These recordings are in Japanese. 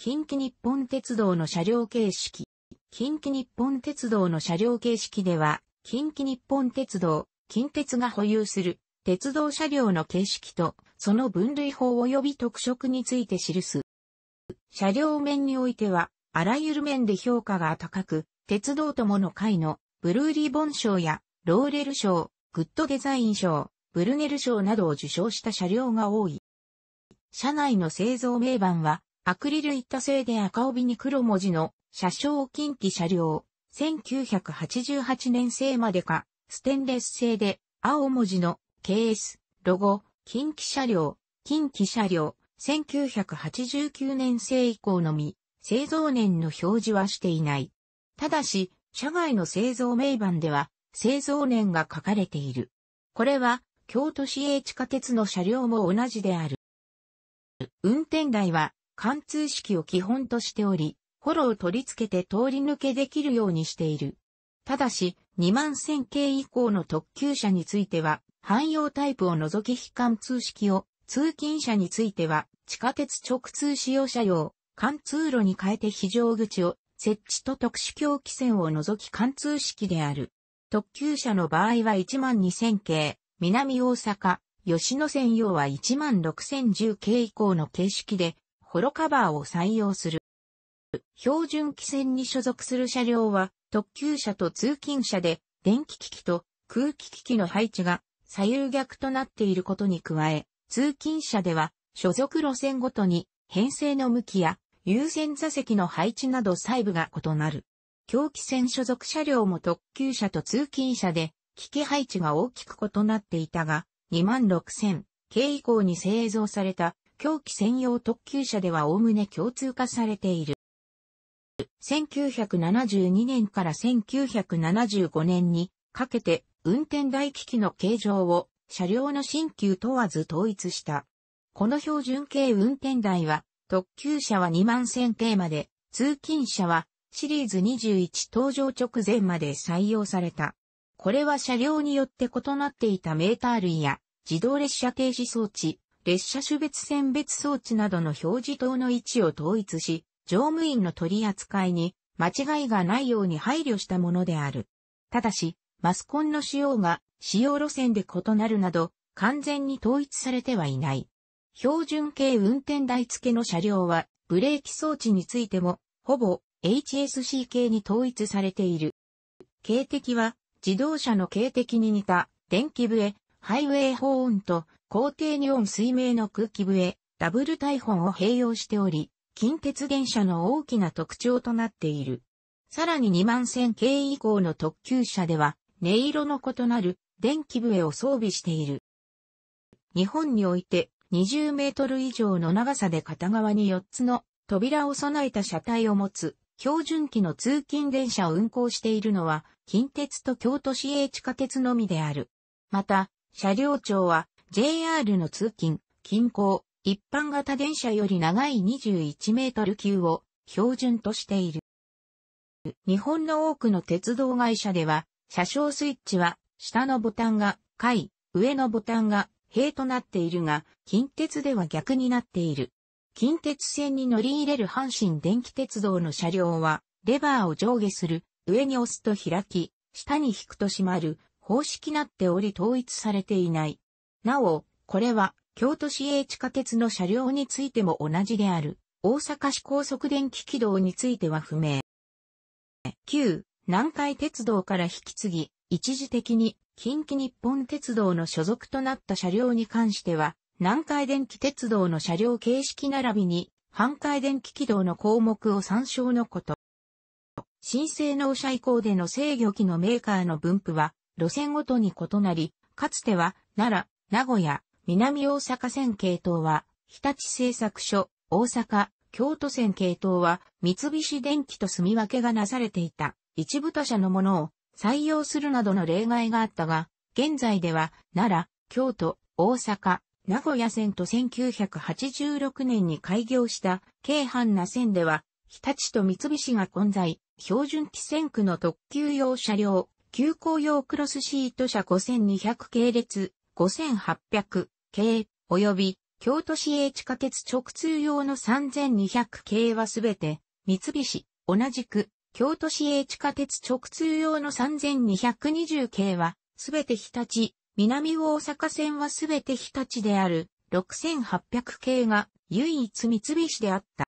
近畿日本鉄道の車両形式。近畿日本鉄道の車両形式では、近畿日本鉄道、近鉄が保有する鉄道車両の形式と、その分類法及び特色について記す。車両面においては、あらゆる面で評価が高く、鉄道友の会のブルーリボン賞やローレル賞、グッドデザイン賞、ブルネル賞などを受賞した車両が多い。車内の製造名板は、アクリル板製で赤帯に黒文字の車掌近畿車両、1988年製までか、ステンレス製で青文字の KS、ロゴ、近畿車両、近畿車両、1989年製以降のみ、製造年の表示はしていない。ただし、社外の製造名板では、製造年が書かれている。これは、京都市営地下鉄の車両も同じである。運転台は、貫通式を基本としており、フォロを取り付けて通り抜けできるようにしている。ただし、2万1000系以降の特急車については、汎用タイプを除き非貫通式を、通勤車については、地下鉄直通使用車用、貫通路に変えて非常口を設置と特殊狂気線を除き貫通式である。特急車の場合は12000系、南大阪、吉野線用は16010系以降の形式で、ホロカバーを採用する。標準機線に所属する車両は、特急車と通勤車で、電気機器と空気機器の配置が左右逆となっていることに加え、通勤車では、所属路線ごとに、編成の向きや、優先座席の配置など細部が異なる。狂気線所属車両も特急車と通勤車で、機器配置が大きく異なっていたが、2 6000系以降に製造された狂気専用特急車では概ね共通化されている。1972年から1975年にかけて運転台機器の形状を車両の新旧問わず統一した。この標準系運転台は特急車は2万1000系まで通勤車はシリーズ21登場直前まで採用された。これは車両によって異なっていたメーター類や自動列車停止装置、列車種別選別装置などの表示灯の位置を統一し、乗務員の取り扱いに間違いがないように配慮したものである。ただし、マスコンの仕様が使用路線で異なるなど、完全に統一されてはいない。標準系運転台付の車両は、ブレーキ装置についても、ほぼ HSC 系に統一されている。警笛は、自動車の警笛に似た電気笛、ハイウェイホーンと高低日オン水明の空気笛、ダブル大本を併用しており、近鉄電車の大きな特徴となっている。さらに2万線系以降の特急車では、音色の異なる電気笛を装備している。日本において20メートル以上の長さで片側に4つの扉を備えた車体を持つ標準機の通勤電車を運行しているのは近鉄と京都市営地下鉄のみである。また、車両庁は JR の通勤、近郊、一般型電車より長い21メートル級を標準としている。日本の多くの鉄道会社では、車掌スイッチは下のボタンが階、上のボタンが塀となっているが、近鉄では逆になっている。近鉄線に乗り入れる阪神電気鉄道の車両は、レバーを上下する、上に押すと開き、下に引くと閉まる、方式なっており統一されていない。なお、これは、京都市営地下鉄の車両についても同じである。大阪市高速電気軌道については不明。旧、南海鉄道から引き継ぎ、一時的に近畿日本鉄道の所属となった車両に関しては、南海電気鉄道の車両形式並びに、半海電気軌道の項目を参照のこと。新生納車以降での制御機のメーカーの分布は、路線ごとに異なり、かつては、奈名古屋、南大阪線系統は、日立製作所、大阪、京都線系統は、三菱電機と住み分けがなされていた、一部他社のものを採用するなどの例外があったが、現在では、奈良、京都、大阪、名古屋線と1986年に開業した京阪那線では、日立と三菱が混在、標準規線区の特急用車両、急行用クロスシート車5200系列、5800系及び京都市営地下鉄直通用の3200系はすべて三菱、同じく京都市営地下鉄直通用の3220系はすべて日立、南大阪線はすべて日立である6800系が唯一三菱であった。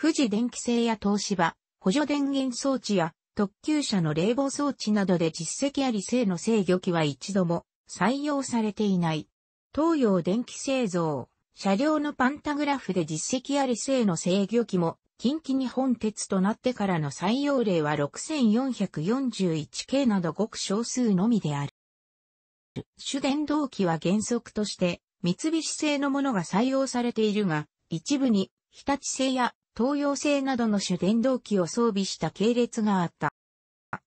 富士電気製や東芝、補助電源装置や特急車の冷房装置などで実績あり性の制御機は一度も採用されていない。東洋電気製造、車両のパンタグラフで実績あり性の制御機も、近畿日本鉄となってからの採用例は 6441K などごく少数のみである。主電動機は原則として三菱製のものが採用されているが、一部に日立製や東洋製などの主電動機を装備した系列があった。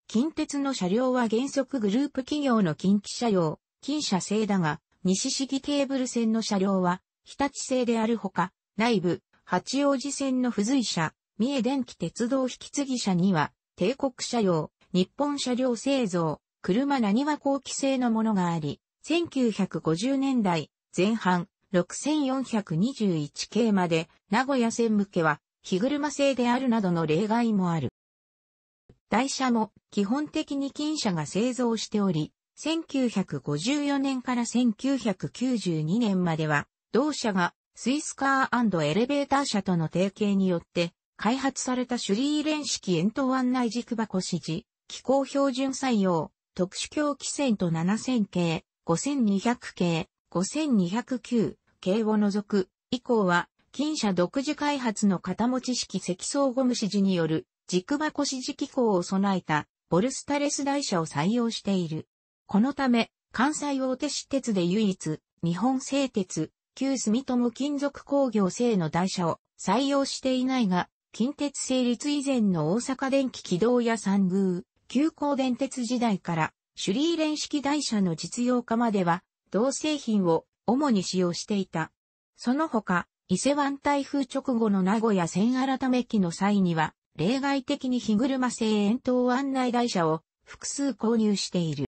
近鉄の車両は原則グループ企業の近畿車両、近車製だが、西式ケーブル線の車両は、日立製であるほか、内部、八王子線の付随車、三重電気鉄道引き継ぎ車には、帝国車両、日本車両製造、車何は後期製のものがあり、1950年代前半、6421系まで、名古屋線向けは、日車製であるなどの例外もある。台車も基本的に金車が製造しており、1954年から1992年までは、同社がスイスカーエレベーター社との提携によって、開発されたシュリーレン式円筒案内軸箱指示、機構標準採用、特殊狂気線と7000系、5200系、5209系を除く、以降は、近社独自開発の型持ち式積層ゴム指示による軸箱指示機構を備えた、ボルスタレス台車を採用している。このため、関西大手私鉄で唯一、日本製鉄、旧住友金属工業製の台車を採用していないが、近鉄成立以前の大阪電気軌道や三宮、急行電鉄時代から、シュリー連式台車の実用化までは、同製品を主に使用していた。その他、伊勢湾台風直後の名古屋線改め機の際には、例外的に日車製円筒案内台車を複数購入している。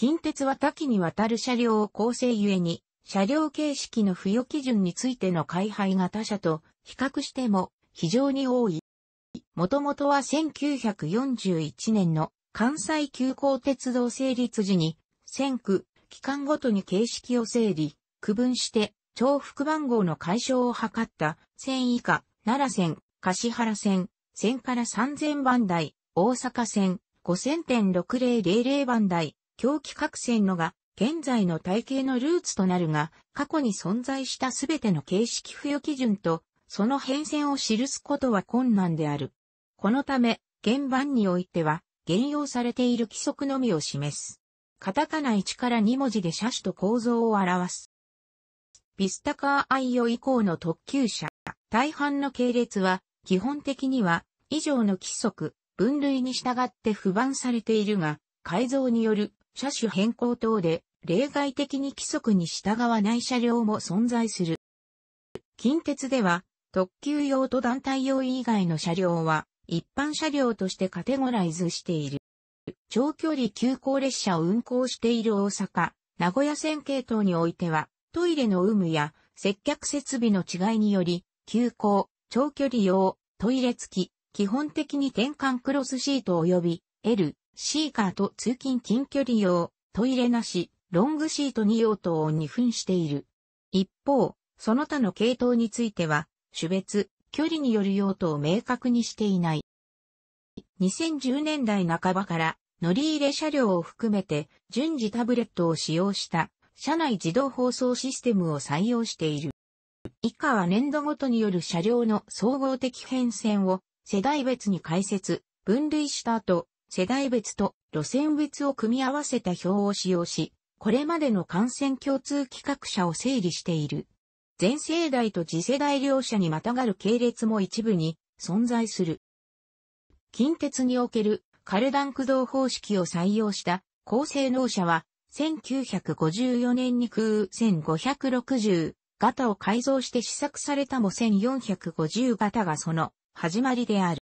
近鉄は多岐にわたる車両を構成ゆえに、車両形式の付与基準についての開配が他社と比較しても非常に多い。もともとは1941年の関西急行鉄道成立時に、線区、期間ごとに形式を整理、区分して、重複番号の解消を図った線以下、奈良線、柏原線、線から3000番台、大阪線、5000.6000番台、狂気核戦のが、現在の体系のルーツとなるが、過去に存在したすべての形式付与基準と、その変遷を記すことは困難である。このため、現版においては、現用されている規則のみを示す。カタカナ1から2文字で車種と構造を表す。ビスタカーアイオ以降の特急車、大半の系列は、基本的には、以上の規則、分類に従って不番されているが、改造による車種変更等で例外的に規則に従わない車両も存在する。近鉄では特急用と団体用以外の車両は一般車両としてカテゴライズしている。長距離急行列車を運行している大阪、名古屋線系統においてはトイレの有無や接客設備の違いにより急行、長距離用、トイレ付き、基本的に転換クロスシート及び L、シーカーと通勤近距離用、トイレなし、ロングシート2用途を2分している。一方、その他の系統については、種別、距離による用途を明確にしていない。2010年代半ばから乗り入れ車両を含めて順次タブレットを使用した車内自動放送システムを採用している。以下は年度ごとによる車両の総合的変遷を世代別に解説、分類した後、世代別と路線別を組み合わせた表を使用し、これまでの感染共通企画者を整理している。全世代と次世代両者にまたがる系列も一部に存在する。近鉄におけるカルダン駆動方式を採用した高性能車は1954年に空1560型を改造して試作されたも1450型がその始まりである。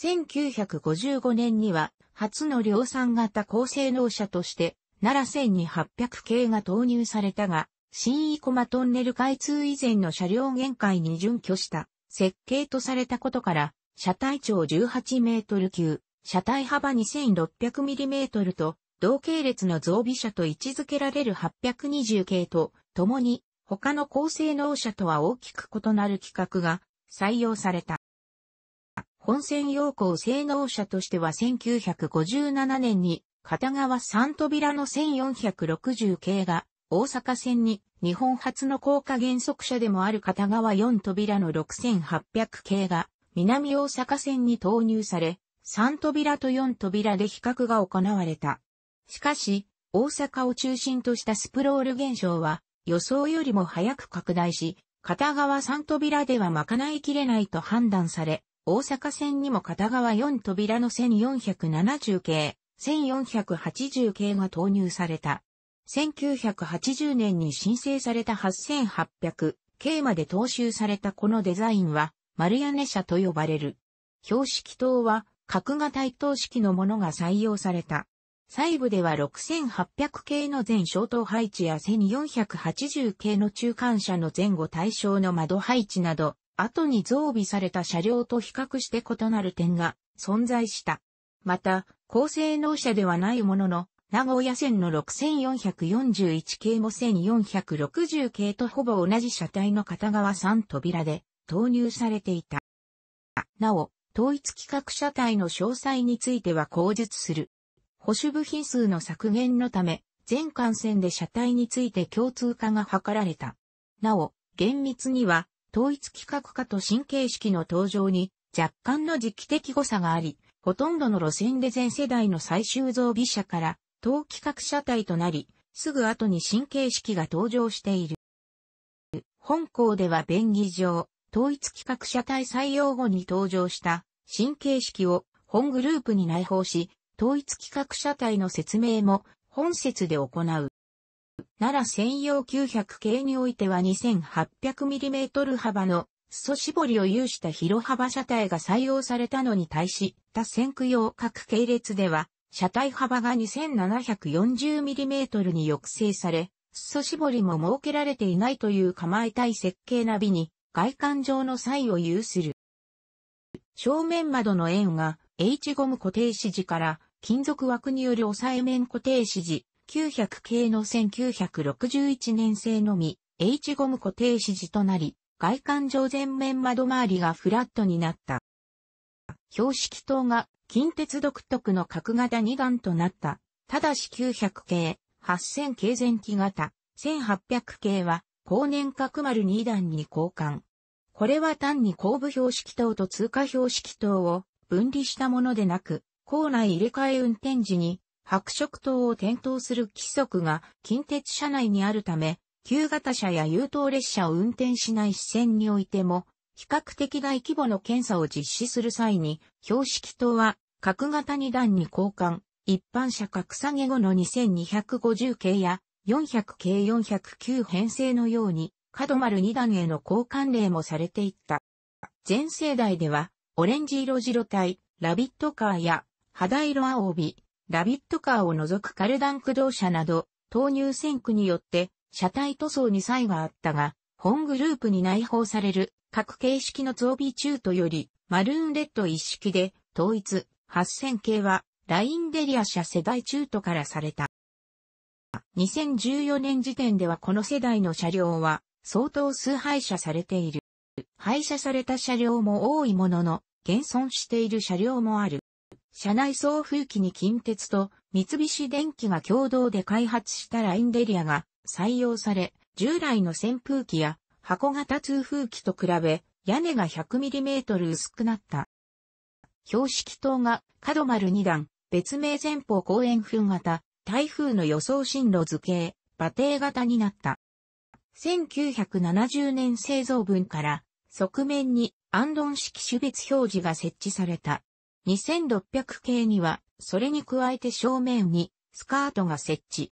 1955年には、初の量産型高性能車として、奈良12800系が投入されたが、新コ駒トンネル開通以前の車両限界に準拠した設計とされたことから、車体長18メートル級、車体幅2 6 0 0トルと、同系列の増備車と位置づけられる820系と、共に、他の高性能車とは大きく異なる規格が採用された。本線用鋼性能車としては1957年に片側3扉の1460系が大阪線に日本初の高架減速車でもある片側4扉の6800系が南大阪線に投入され、3扉と4扉で比較が行われた。しかし、大阪を中心としたスプロール現象は予想よりも早く拡大し、片側3扉ではまかないきれないと判断され、大阪線にも片側4扉の1470系、1480系が投入された。1980年に申請された8800系まで踏襲されたこのデザインは丸屋根車と呼ばれる。標識灯は角型対等式のものが採用された。細部では6800系の全消灯配置や1480系の中間車の前後対象の窓配置など、後に増備された車両と比較して異なる点が存在した。また、高性能車ではないものの、名古屋線の6441系も1460系とほぼ同じ車体の片側3扉で投入されていた。なお、統一規格車体の詳細については口述する。保守部品数の削減のため、全幹線で車体について共通化が図られた。なお、厳密には、統一規格化と新形式の登場に若干の時期的誤差があり、ほとんどの路線で全世代の最終増備車から等規格車体となり、すぐ後に新形式が登場している。本校では便宜上、統一規格車体採用後に登場した新形式を本グループに内包し、統一規格車体の説明も本説で行う。奈良専用900系においては 2800mm 幅の裾絞りを有した広幅車体が採用されたのに対し、他線区用各系列では、車体幅が 2740mm に抑制され、裾絞りも設けられていないという構えたい設計ナビに、外観上の際を有する。正面窓の円が H ゴム固定指示から金属枠による抑え面固定指示、900系の1961年製のみ、H ゴム固定指示となり、外観上全面窓周りがフラットになった。標識灯が近鉄独特の角型2段となった。ただし900系、8000系前期型、1800系は、後年角丸2段に交換。これは単に後部標識灯と通過標識灯を分離したものでなく、校内入れ替え運転時に白色灯を点灯する規則が近鉄車内にあるため、旧型車や優等列車を運転しない視線においても、比較的大規模の検査を実施する際に、標識灯は角型2段に交換、一般車格下げ後の2250系や400系409編成のように、角丸2段への交換例もされていった。全世代では、オレンジ色白帯、ラビットカーや、肌色青帯、ラビットカーを除くカルダン駆動車など、投入線区によって、車体塗装に差異はあったが、本グループに内包される各形式の装備中途より、マルーンレッド一式で、統一、8000系は、ラインデリア車世代中途からされた。2014年時点ではこの世代の車両は、相当数廃車されている。廃車された車両も多いものの、現存している車両もある。車内送風機に近鉄と三菱電機が共同で開発したラインデリアが採用され、従来の扇風機や箱型通風機と比べ、屋根が 100mm 薄くなった。標識灯が角丸2段、別名前方後円墳型、台風の予想進路図形、馬蹄型になった。1970年製造分から、側面にアンドン式種別表示が設置された。2600系には、それに加えて正面にスカートが設置。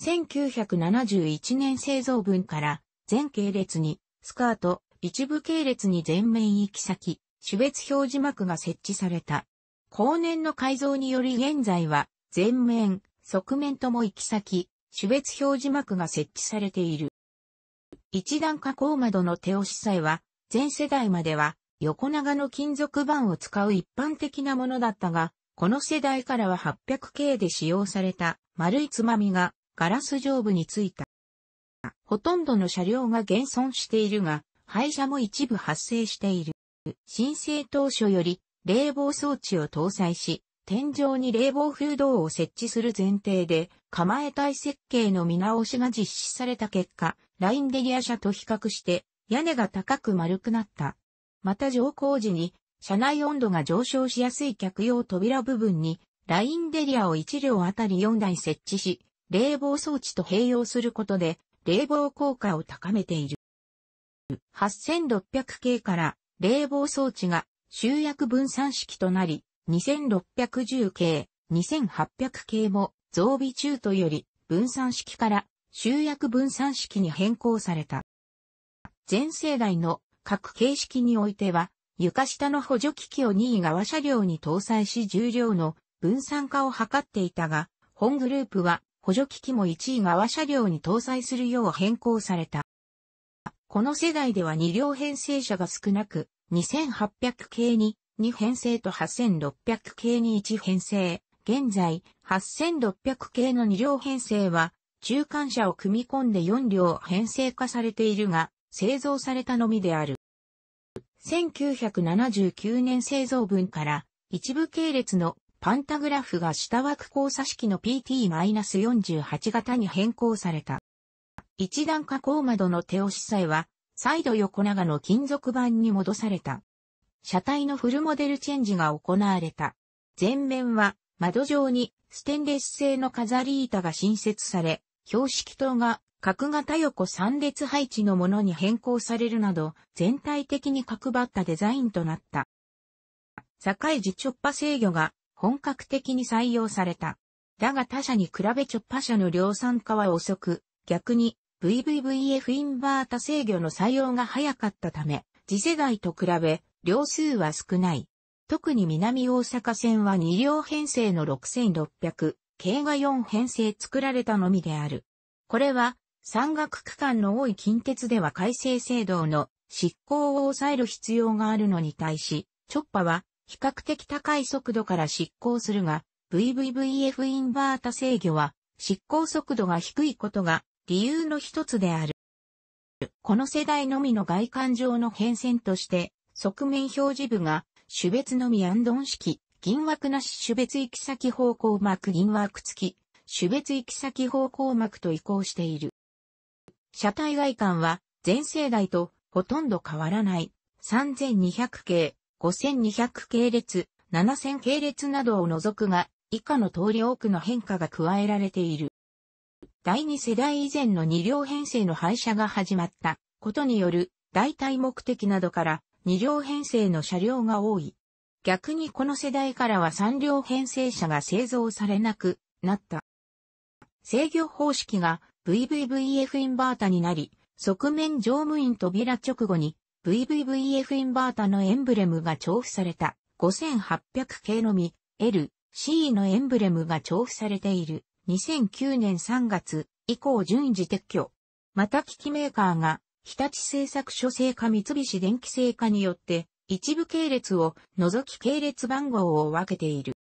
1971年製造分から全系列にスカート、一部系列に全面行き先、種別表示幕が設置された。後年の改造により現在は全面、側面とも行き先、種別表示幕が設置されている。一段加工窓の手押しさえは、全世代までは横長の金属板を使う一般的なものだったが、この世代からは 800K で使用された丸いつまみがガラス上部についた。ほとんどの車両が現存しているが、廃車も一部発生している。申請当初より冷房装置を搭載し、天井に冷房風洞を設置する前提で、構え体設計の見直しが実施された結果、ラインデリア車と比較して、屋根が高く丸くなったまた乗降時に、車内温度が上昇しやすい客用扉部分に、ラインデリアを1両あたり4台設置し、冷房装置と併用することで、冷房効果を高めている。8600系から冷房装置が集約分散式となり、2610系、2800系も増備中途より分散式から集約分散式に変更された。全世代の各形式においては、床下の補助機器を任意側車両に搭載し重量の分散化を図っていたが、本グループは補助機器も1位側車両に搭載するよう変更された。この世代では2両編成車が少なく、2800系に2編成と8600系に1編成。現在、8600系の2両編成は、中間車を組み込んで4両編成化されているが、製造されたのみである。1979年製造分から一部系列のパンタグラフが下枠交差式の PT-48 型に変更された。一段加工窓の手押しさえは、再度横長の金属板に戻された。車体のフルモデルチェンジが行われた。前面は窓上にステンレス製の飾り板が新設され、標識灯が角型横3列配置のものに変更されるなど、全体的に角張ったデザインとなった。境時直波制御が本格的に採用された。だが他社に比べ直波車の量産化は遅く、逆に VVVF インバータ制御の採用が早かったため、次世代と比べ、量数は少ない。特に南大阪線は2両編成の6600、系が4編成作られたのみである。これは山岳区間の多い近鉄では改正制度の執行を抑える必要があるのに対し、直波は比較的高い速度から執行するが、VVVF インバータ制御は執行速度が低いことが理由の一つである。この世代のみの外観上の変遷として、側面表示部が種別のみアンドン式、銀枠なし種別行き先方向膜銀枠付き、種別行き先方向膜と移行している。車体外観は前世代とほとんど変わらない。3200系、5200系列、7000系列などを除くが、以下の通り多くの変化が加えられている。第2世代以前の2両編成の廃車が始まったことによる代替目的などから2両編成の車両が多い。逆にこの世代からは3両編成車が製造されなくなった。制御方式が VVVF インバータになり、側面乗務員扉直後に VVVF インバータのエンブレムが調布された5800系のみ L、C のエンブレムが調布されている2009年3月以降順次撤去。また機器メーカーが日立製作所製化三菱電機製化によって一部系列を除き系列番号を分けている。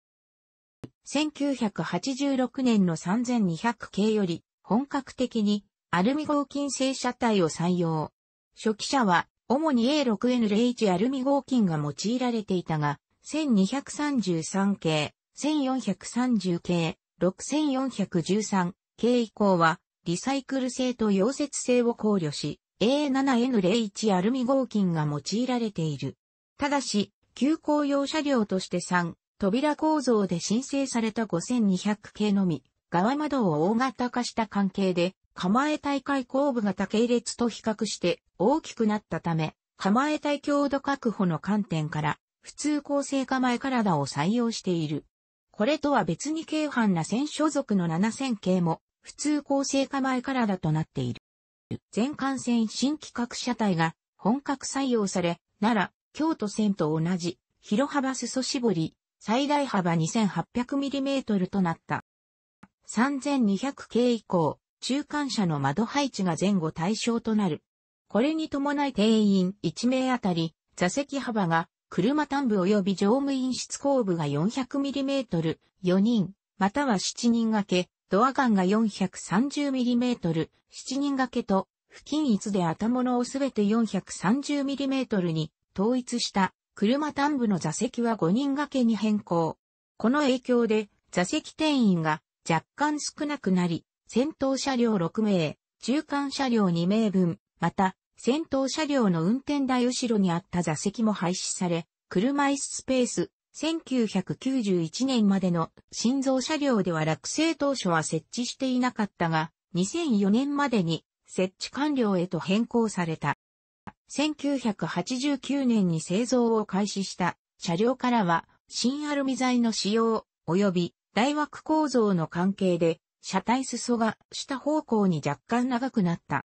1986年の3200系より本格的にアルミ合金製車体を採用。初期車は主に A6N01 アルミ合金が用いられていたが、1233系、1430系、6413系以降はリサイクル性と溶接性を考慮し、A7N01 アルミ合金が用いられている。ただし、急行用車両として3、扉構造で申請された5200系のみ、側窓を大型化した関係で、構え体開口部が系列と比較して大きくなったため、構え体強度確保の観点から、普通構成構え体を採用している。これとは別に軽犯な線所属の7000系も、普通構成構え体となっている。全艦線新規格車体が本格採用され、奈良、京都線と同じ、広幅裾絞り、最大幅 2800mm となった。3200系以降、中間車の窓配置が前後対象となる。これに伴い定員1名あたり、座席幅が車端部及び乗務員室後部が 400mm、4人、または7人掛け、ドアガンが 430mm、7人掛けと、付近一で頭のをすべて 430mm に統一した車端部の座席は5人掛けに変更。この影響で座席定員が若干少なくなり、先頭車両6名、中間車両2名分、また、先頭車両の運転台後ろにあった座席も廃止され、車椅子スペース、1991年までの新造車両では落成当初は設置していなかったが、2004年までに設置完了へと変更された。1989年に製造を開始した車両からは新アルミ材の使用及び大枠構造の関係で、車体裾が下方向に若干長くなった。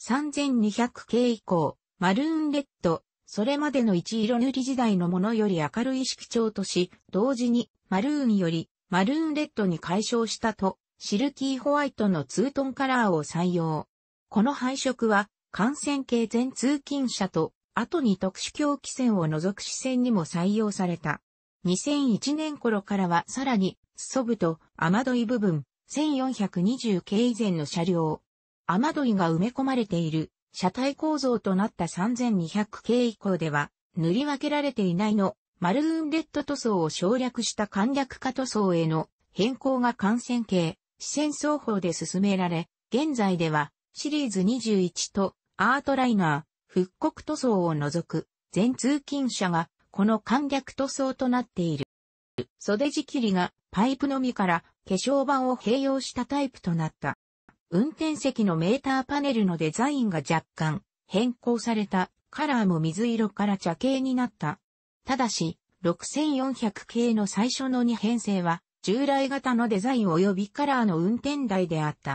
3200系以降、マルーンレッド、それまでの一色塗り時代のものより明るい色調とし、同時にマルーンよりマルーンレッドに解消したと、シルキーホワイトのツートンカラーを採用。この配色は、感染系全通勤車と、後に特殊狂気線を除く視線にも採用された。2001年頃からはさらに、裾部と雨どい部分、1420系以前の車両、雨どいが埋め込まれている車体構造となった3200系以降では、塗り分けられていないの、マルーンレッド塗装を省略した簡略化塗装への変更が感染系、視線双方で進められ、現在ではシリーズ21とアートライナー、復刻塗装を除く全通勤車がこの簡略塗装となっている。袖地切りがパイプのみから化粧板を併用したタイプとなった。運転席のメーターパネルのデザインが若干変更されたカラーも水色から茶系になった。ただし、6400系の最初の2編成は従来型のデザイン及びカラーの運転台であった。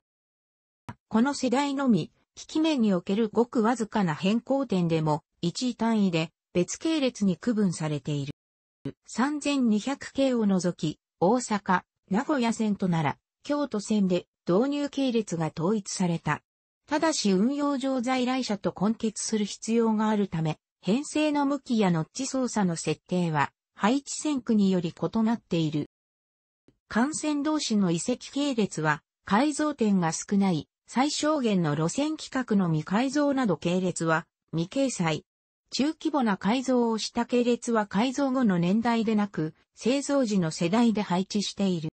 この世代のみ、機器面におけるごくわずかな変更点でも、1位単位で別系列に区分されている。3200系を除き、大阪、名古屋線となら、京都線で導入系列が統一された。ただし運用上在来車と混結する必要があるため、編成の向きやノッチ操作の設定は、配置線区により異なっている。幹線同士の移籍系列は、改造点が少ない、最小限の路線規格の未改造など系列は、未掲載、中規模な改造をした系列は改造後の年代でなく、製造時の世代で配置している。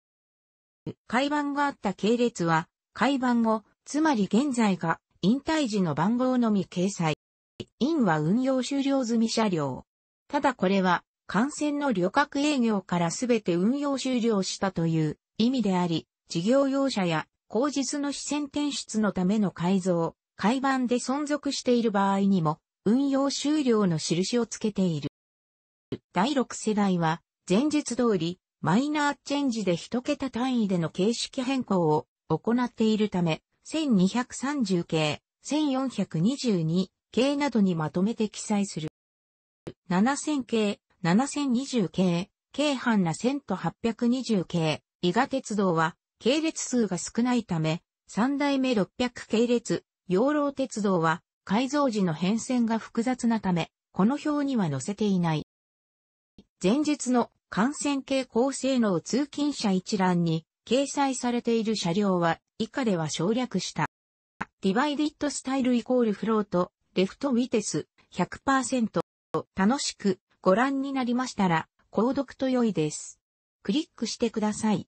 改版があった系列は、改版後、つまり現在が引退時の番号のみ掲載。i は運用終了済み車両。ただこれは、感染の旅客営業からすべて運用終了したという意味であり、事業用車や口実の視線転出のための改造、改版で存続している場合にも運用終了の印をつけている。第6世代は、前述通り、マイナーチェンジで1桁単位での形式変更を行っているため、1230系、1422系などにまとめて記載する。7000系、7020系、京阪な1820系、伊賀鉄道は、系列数が少ないため、3代目600系列、養老鉄道は、改造時の変遷が複雑なため、この表には載せていない。前日の感染系高性能通勤者一覧に掲載されている車両は以下では省略した。ディバイディットスタイルイコールフロート、レフトウィテス100%。楽しくご覧になりましたら、購読と良いです。クリックしてください。